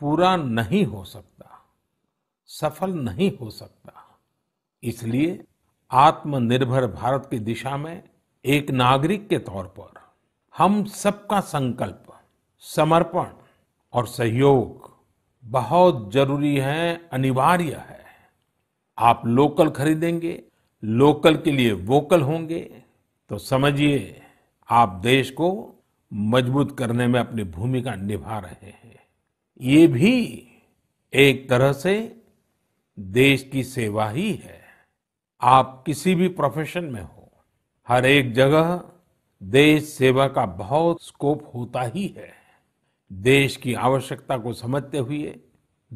पूरा नहीं हो सकता सफल नहीं हो सकता इसलिए आत्मनिर्भर भारत की दिशा में एक नागरिक के तौर पर हम सबका संकल्प समर्पण और सहयोग बहुत जरूरी है अनिवार्य है आप लोकल खरीदेंगे लोकल के लिए वोकल होंगे तो समझिए आप देश को मजबूत करने में अपनी भूमिका निभा रहे हैं ये भी एक तरह से देश की सेवा ही है आप किसी भी प्रोफेशन में हो हर एक जगह देश सेवा का बहुत स्कोप होता ही है देश की आवश्यकता को समझते हुए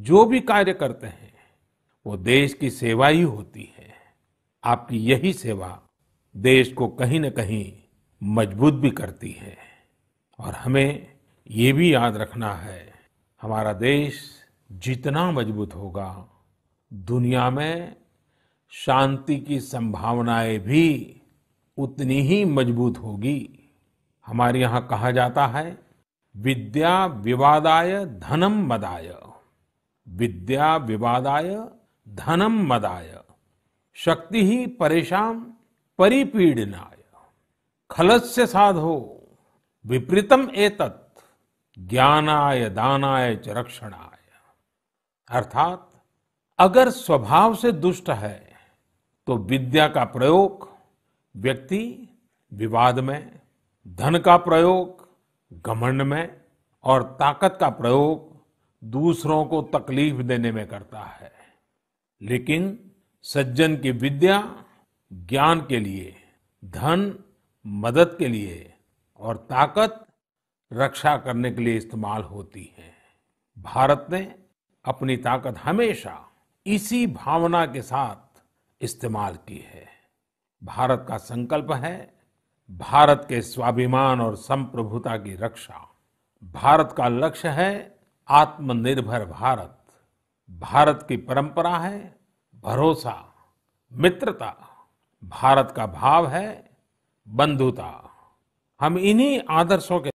जो भी कार्य करते हैं वो देश की सेवा ही होती है आपकी यही सेवा देश को कहीं न कहीं मजबूत भी करती है और हमें ये भी याद रखना है हमारा देश जितना मजबूत होगा दुनिया में शांति की संभावनाएं भी उतनी ही मजबूत होगी हमारे यहां कहा जाता है विद्या विवादाय धनम मदाय विद्या विवादाय धनम मदाय शक्ति ही परेशान परिपीड़नाय खलस्य साधो विपरीतम एतत् ज्ञानाय दानाय च रक्षणाय अर्थात अगर स्वभाव से दुष्ट है तो विद्या का प्रयोग व्यक्ति विवाद में धन का प्रयोग घमंड में और ताकत का प्रयोग दूसरों को तकलीफ देने में करता है लेकिन सज्जन की विद्या ज्ञान के लिए धन मदद के लिए और ताकत रक्षा करने के लिए इस्तेमाल होती है भारत ने अपनी ताकत हमेशा इसी भावना के साथ इस्तेमाल की है भारत का संकल्प है भारत के स्वाभिमान और संप्रभुता की रक्षा भारत का लक्ष्य है आत्मनिर्भर भारत भारत की परंपरा है भरोसा मित्रता भारत का भाव है बंधुता हम इन्हीं आदर्शों के